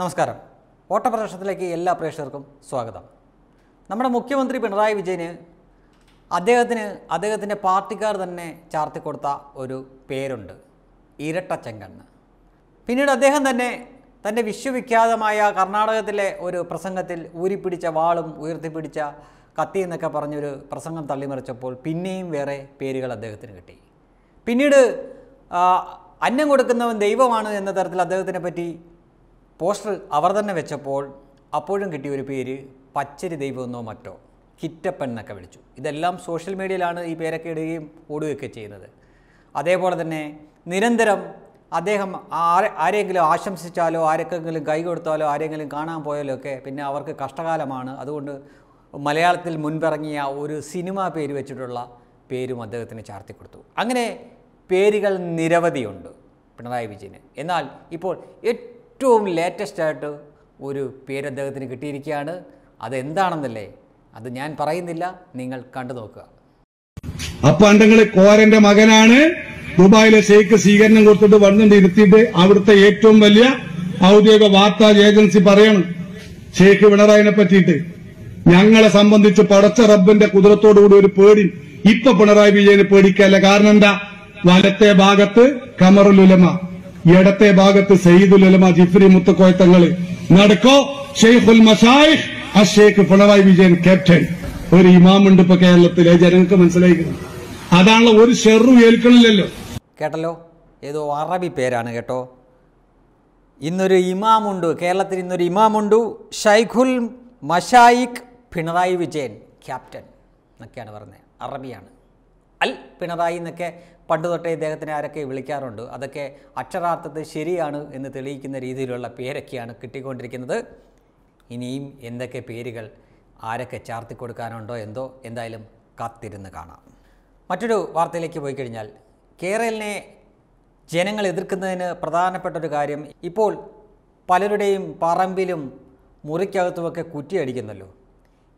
നമസ്കാരം ഓട്ടപ്രദർശനത്തിലേക്ക് എല്ലാ പ്രേക്ഷകർക്കും സ്വാഗതം നമ്മുടെ മുഖ്യമന്ത്രി പിണറായി വിജയന് അദ്ദേഹത്തിന് അദ്ദേഹത്തിൻ്റെ പാർട്ടിക്കാർ തന്നെ ചാർത്തിക്കൊടുത്ത ഒരു പേരുണ്ട് ചെങ്കണ്ണ് പിന്നീട് അദ്ദേഹം തന്നെ തൻ്റെ വിശ്വവിഖ്യാതമായ കർണാടകത്തിലെ ഒരു പ്രസംഗത്തിൽ ഊരിപ്പിടിച്ച വാളും ഉയർത്തിപ്പിടിച്ച കത്തി എന്നൊക്കെ പറഞ്ഞൊരു പ്രസംഗം തള്ളിമറിച്ചപ്പോൾ പിന്നെയും വേറെ പേരുകൾ അദ്ദേഹത്തിന് കിട്ടി പിന്നീട് അന്നം കൊടുക്കുന്നവൻ ദൈവമാണ് എന്ന തരത്തിൽ അദ്ദേഹത്തിനെ പറ്റി പോസ്റ്റർ അവർ തന്നെ വെച്ചപ്പോൾ അപ്പോഴും കിട്ടിയ ഒരു പേര് പച്ചരി ദൈവമെന്നോ മറ്റോ കിറ്റപ്പൻ എന്നൊക്കെ വിളിച്ചു ഇതെല്ലാം സോഷ്യൽ മീഡിയയിലാണ് ഈ പേരൊക്കെ ഇടുകയും ഓടുകയൊക്കെ ചെയ്യുന്നത് അതേപോലെ തന്നെ നിരന്തരം അദ്ദേഹം ആരെ ആരെങ്കിലും ആശംസിച്ചാലോ ആരെക്കെങ്കിലും കൈ കൊടുത്താലോ ആരെങ്കിലും കാണാൻ പോയാലോ ഒക്കെ പിന്നെ അവർക്ക് കഷ്ടകാലമാണ് അതുകൊണ്ട് മലയാളത്തിൽ മുൻപിറങ്ങിയ ഒരു സിനിമ പേര് വെച്ചിട്ടുള്ള പേരും അദ്ദേഹത്തിന് ചാർത്തി കൊടുത്തു അങ്ങനെ പേരുകൾ നിരവധിയുണ്ട് പിണറായി വിജയന് എന്നാൽ ഇപ്പോൾ ഏറ്റവും ലേറ്റസ്റ്റ് ആയിട്ട് ഒരു പേര് അദ്ദേഹത്തിന് കിട്ടിയിരിക്കുകയാണ് അതെന്താണെന്നല്ലേ അത് ഞാൻ പറയുന്നില്ല നിങ്ങൾ കണ്ടു നോക്കുക അപ്പൊ അണ്ടങ്ങളെ കോരന്റെ മകനാണ് ദുബായിലെ ഷെയ്ക്ക് സ്വീകരണം കൊടുത്തിട്ട് വന്നിട്ട് ഇരുത്തിയിട്ട് അവിടുത്തെ ഏറ്റവും വലിയ ഔദ്യോഗിക വാർത്താ ഏജൻസി പറയണം ഷെയ്ഖ് പിണറായിനെ പറ്റിയിട്ട് ഞങ്ങളെ സംബന്ധിച്ച് പടച്ച റബ്ബിന്റെ കുതിരത്തോടുകൂടി ഒരു പേടി ഇപ്പൊ പിണറായി വിജയന് പേടിക്കല്ല കാരണം എന്താ വലത്തെ ഭാഗത്ത് കമറുലുലമ ഇടത്തെ ഭാഗത്ത് സയ്യിദുൽ അലമ ജിഫ്രി മുത്തക്കോയ തങ്ങൾ നടക്കോ ഷെയ്ഖുൽ മഷായിഖ് ആ ഷെയ്ഖ് പിണറായി വിജയൻ ക്യാപ്റ്റൻ ഒരു ഇമാമുണ്ട് ഇപ്പൊ കേരളത്തിലെ ജനങ്ങൾക്ക് മനസ്സിലായിക്കുന്നത് അതാണ് ഒരു ഷെറും ഏൽക്കണില്ലല്ലോ കേട്ടല്ലോ ഏതോ അറബി പേരാണ് കേട്ടോ ഇന്നൊരു ഇമാമുണ്ട് കേരളത്തിൽ ഇന്നൊരു ഇമാമുണ്ട് ഷൈഖുൽ മഷായിഖ് പിണറായി വിജയൻ ക്യാപ്റ്റൻ എന്നൊക്കെയാണ് പറഞ്ഞത് അറബിയാണ് അൽ പിണറായി എന്നൊക്കെ പണ്ട് തൊട്ടേ ഇദ്ദേഹത്തിനെ ആരൊക്കെ വിളിക്കാറുണ്ട് അതൊക്കെ അക്ഷരാർത്ഥത്തിൽ ശരിയാണ് എന്ന് തെളിയിക്കുന്ന രീതിയിലുള്ള പേരൊക്കെയാണ് കിട്ടിക്കൊണ്ടിരിക്കുന്നത് ഇനിയും എന്തൊക്കെ പേരുകൾ ആരൊക്കെ ചാർത്തി കൊടുക്കാനുണ്ടോ എന്തോ എന്തായാലും കാത്തിരുന്ന് കാണാം മറ്റൊരു വാർത്തയിലേക്ക് പോയി കഴിഞ്ഞാൽ കേരളിനെ ജനങ്ങൾ എതിർക്കുന്നതിന് പ്രധാനപ്പെട്ട ഒരു കാര്യം ഇപ്പോൾ പലരുടെയും പറമ്പിലും മുറിക്കകത്തുമൊക്കെ കുറ്റിയടിക്കുന്നല്ലോ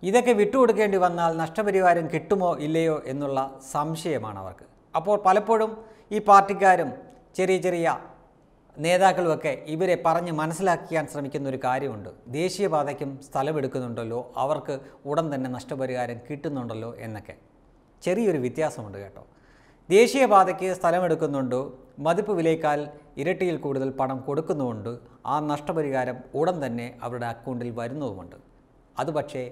ഇതൊക്കെ വിട്ടുകൊടുക്കേണ്ടി വന്നാൽ നഷ്ടപരിഹാരം കിട്ടുമോ ഇല്ലയോ എന്നുള്ള സംശയമാണ് അവർക്ക് അപ്പോൾ പലപ്പോഴും ഈ പാർട്ടിക്കാരും ചെറിയ ചെറിയ നേതാക്കളുമൊക്കെ ഇവരെ പറഞ്ഞ് മനസ്സിലാക്കിയാൻ ശ്രമിക്കുന്ന ഒരു കാര്യമുണ്ട് ദേശീയപാതയ്ക്കും സ്ഥലമെടുക്കുന്നുണ്ടല്ലോ അവർക്ക് ഉടൻ തന്നെ നഷ്ടപരിഹാരം കിട്ടുന്നുണ്ടല്ലോ എന്നൊക്കെ ചെറിയൊരു വ്യത്യാസമുണ്ട് കേട്ടോ ദേശീയപാതയ്ക്ക് സ്ഥലമെടുക്കുന്നുണ്ട് മതിപ്പ് വിലയേക്കാൾ ഇരട്ടിയിൽ കൂടുതൽ പണം കൊടുക്കുന്നുമുണ്ട് ആ നഷ്ടപരിഹാരം ഉടൻ തന്നെ അവരുടെ അക്കൗണ്ടിൽ വരുന്നതുമുണ്ട് അത് പക്ഷേ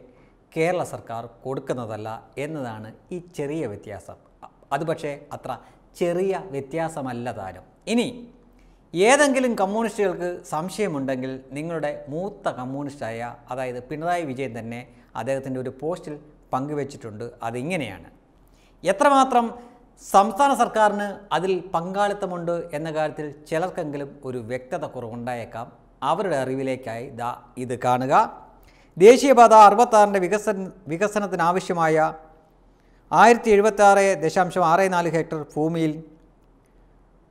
കേരള സർക്കാർ കൊടുക്കുന്നതല്ല എന്നതാണ് ഈ ചെറിയ വ്യത്യാസം അത് പക്ഷേ അത്ര ചെറിയ വ്യത്യാസമല്ല താരം ഇനി ഏതെങ്കിലും കമ്മ്യൂണിസ്റ്റുകൾക്ക് സംശയമുണ്ടെങ്കിൽ നിങ്ങളുടെ മൂത്ത കമ്മ്യൂണിസ്റ്റായ അതായത് പിണറായി വിജയൻ തന്നെ അദ്ദേഹത്തിൻ്റെ ഒരു പോസ്റ്റിൽ പങ്കുവച്ചിട്ടുണ്ട് അതിങ്ങനെയാണ് എത്രമാത്രം സംസ്ഥാന സർക്കാരിന് അതിൽ പങ്കാളിത്തമുണ്ട് എന്ന കാര്യത്തിൽ ചിലർക്കെങ്കിലും ഒരു വ്യക്തത കുറവുണ്ടായേക്കാം അവരുടെ അറിവിലേക്കായി ദാ ഇത് കാണുക ദേശീയപാത അറുപത്താറിൻ്റെ വികസന വികസനത്തിനാവശ്യമായ ആയിരത്തി എഴുപത്തി ആറ് ദശാംശം ആറ് നാല് ഹെക്ടർ ഭൂമിയിൽ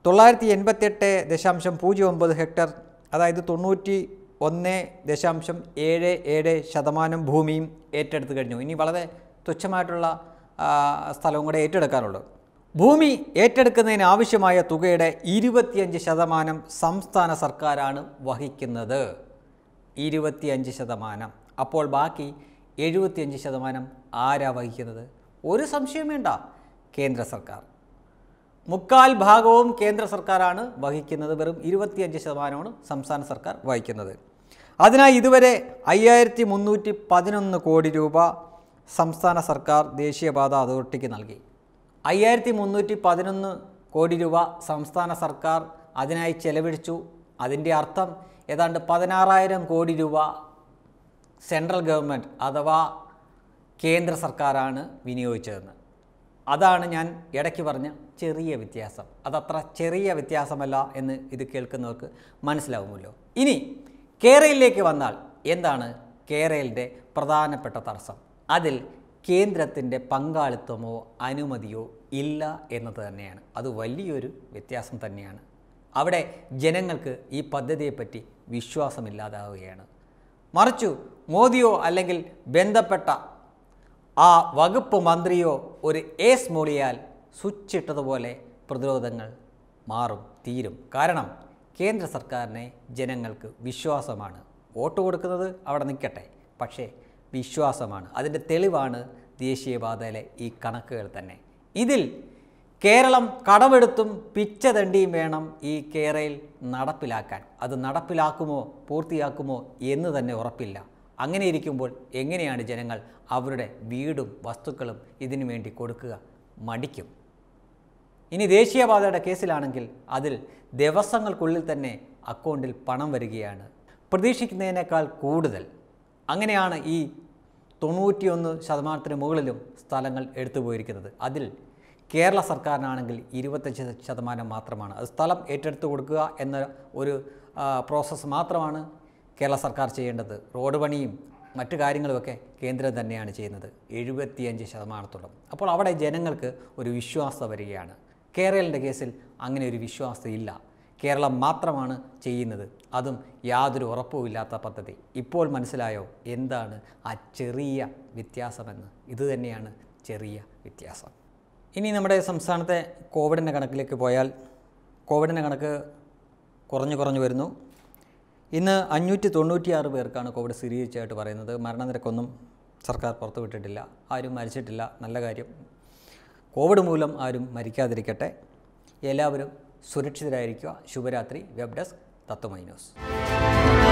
തൊള്ളായിരത്തി എൺപത്തെട്ട് ദശാംശം പൂജ്യം ഒമ്പത് ഹെക്ടർ അതായത് തൊണ്ണൂറ്റി ഒന്ന് ദശാംശം ഏഴ് ഏഴ് ശതമാനം ഭൂമിയും ഏറ്റെടുത്ത് കഴിഞ്ഞു ഇനി വളരെ തുച്ഛമായിട്ടുള്ള സ്ഥലവും കൂടെ ഏറ്റെടുക്കാനുള്ളൂ ഭൂമി ഏറ്റെടുക്കുന്നതിന് ആവശ്യമായ തുകയുടെ ഇരുപത്തിയഞ്ച് ശതമാനം സംസ്ഥാന സർക്കാരാണ് വഹിക്കുന്നത് ഇരുപത്തിയഞ്ച് ശതമാനം അപ്പോൾ ബാക്കി എഴുപത്തിയഞ്ച് ശതമാനം ആരാ വഹിക്കുന്നത് ഒരു സംശയം വേണ്ട കേന്ദ്ര സർക്കാർ മുക്കാൽ ഭാഗവും കേന്ദ്ര സർക്കാരാണ് വഹിക്കുന്നത് വെറും ഇരുപത്തിയഞ്ച് ശതമാനമാണ് സംസ്ഥാന സർക്കാർ വഹിക്കുന്നത് അതിനായി ഇതുവരെ അയ്യായിരത്തി മുന്നൂറ്റി പതിനൊന്ന് കോടി രൂപ സംസ്ഥാന സർക്കാർ ദേശീയപാത അതോറിറ്റിക്ക് നൽകി അയ്യായിരത്തി മുന്നൂറ്റി പതിനൊന്ന് കോടി രൂപ സംസ്ഥാന സർക്കാർ അതിനായി ചെലവഴിച്ചു അതിൻ്റെ അർത്ഥം ഏതാണ്ട് പതിനാറായിരം കോടി രൂപ സെൻട്രൽ ഗവൺമെൻറ് അഥവാ കേന്ദ്ര സർക്കാരാണ് വിനിയോഗിച്ചതെന്ന് അതാണ് ഞാൻ ഇടയ്ക്ക് പറഞ്ഞ ചെറിയ വ്യത്യാസം അതത്ര ചെറിയ വ്യത്യാസമല്ല എന്ന് ഇത് കേൾക്കുന്നവർക്ക് മനസ്സിലാവുമല്ലോ ഇനി കേരളയിലേക്ക് വന്നാൽ എന്താണ് കേരളിൻ്റെ പ്രധാനപ്പെട്ട തടസ്സം അതിൽ കേന്ദ്രത്തിൻ്റെ പങ്കാളിത്തമോ അനുമതിയോ ഇല്ല എന്നത് തന്നെയാണ് അത് വലിയൊരു വ്യത്യാസം തന്നെയാണ് അവിടെ ജനങ്ങൾക്ക് ഈ പദ്ധതിയെപ്പറ്റി വിശ്വാസമില്ലാതാവുകയാണ് മറിച്ചു മോദിയോ അല്ലെങ്കിൽ ബന്ധപ്പെട്ട ആ വകുപ്പ് മന്ത്രിയോ ഒരു ഏസ് മൊഴിയാൽ സ്വിച്ചിട്ടതുപോലെ പ്രതിരോധങ്ങൾ മാറും തീരും കാരണം കേന്ദ്ര സർക്കാരിനെ ജനങ്ങൾക്ക് വിശ്വാസമാണ് വോട്ട് കൊടുക്കുന്നത് അവിടെ നിൽക്കട്ടെ പക്ഷേ വിശ്വാസമാണ് അതിൻ്റെ തെളിവാണ് ദേശീയപാതയിലെ ഈ കണക്കുകൾ തന്നെ ഇതിൽ കേരളം കടമെടുത്തും പിച്ചതണ്ടിയും വേണം ഈ കേരയിൽ നടപ്പിലാക്കാൻ അത് നടപ്പിലാക്കുമോ പൂർത്തിയാക്കുമോ എന്ന് തന്നെ ഉറപ്പില്ല അങ്ങനെ ഇരിക്കുമ്പോൾ എങ്ങനെയാണ് ജനങ്ങൾ അവരുടെ വീടും വസ്തുക്കളും ഇതിനു വേണ്ടി കൊടുക്കുക മടിക്കും ഇനി ദേശീയപാതയുടെ കേസിലാണെങ്കിൽ അതിൽ ദിവസങ്ങൾക്കുള്ളിൽ തന്നെ അക്കൗണ്ടിൽ പണം വരികയാണ് പ്രതീക്ഷിക്കുന്നതിനേക്കാൾ കൂടുതൽ അങ്ങനെയാണ് ഈ തൊണ്ണൂറ്റിയൊന്ന് ശതമാനത്തിന് മുകളിലും സ്ഥലങ്ങൾ എടുത്തു പോയിരിക്കുന്നത് അതിൽ കേരള സർക്കാരിനാണെങ്കിൽ ഇരുപത്തഞ്ച് ശതമാനം മാത്രമാണ് അത് സ്ഥലം ഏറ്റെടുത്ത് കൊടുക്കുക എന്ന ഒരു പ്രോസസ്സ് മാത്രമാണ് കേരള സർക്കാർ ചെയ്യേണ്ടത് റോഡ് പണിയും മറ്റു കാര്യങ്ങളുമൊക്കെ കേന്ദ്രം തന്നെയാണ് ചെയ്യുന്നത് എഴുപത്തിയഞ്ച് ശതമാനത്തോളം അപ്പോൾ അവിടെ ജനങ്ങൾക്ക് ഒരു വിശ്വാസം വരികയാണ് കേരളിൻ്റെ കേസിൽ അങ്ങനെ ഒരു വിശ്വാസം ഇല്ല കേരളം മാത്രമാണ് ചെയ്യുന്നത് അതും യാതൊരു ഉറപ്പുമില്ലാത്ത പദ്ധതി ഇപ്പോൾ മനസ്സിലായോ എന്താണ് ആ ചെറിയ വ്യത്യാസമെന്ന് ഇത് തന്നെയാണ് ചെറിയ വ്യത്യാസം ഇനി നമ്മുടെ സംസ്ഥാനത്തെ കോവിഡിൻ്റെ കണക്കിലേക്ക് പോയാൽ കോവിഡിൻ്റെ കണക്ക് കുറഞ്ഞു കുറഞ്ഞു വരുന്നു ഇന്ന് അഞ്ഞൂറ്റി തൊണ്ണൂറ്റിയാറ് പേർക്കാണ് കോവിഡ് സ്ഥിരീകരിച്ചതായിട്ട് പറയുന്നത് മരണനിരക്കൊന്നും സർക്കാർ പുറത്തുവിട്ടിട്ടില്ല ആരും മരിച്ചിട്ടില്ല നല്ല കാര്യം കോവിഡ് മൂലം ആരും മരിക്കാതിരിക്കട്ടെ എല്ലാവരും സുരക്ഷിതരായിരിക്കുക ശുഭരാത്രി വെബ് ഡെസ്ക് തത്വമൈ ന്യൂസ്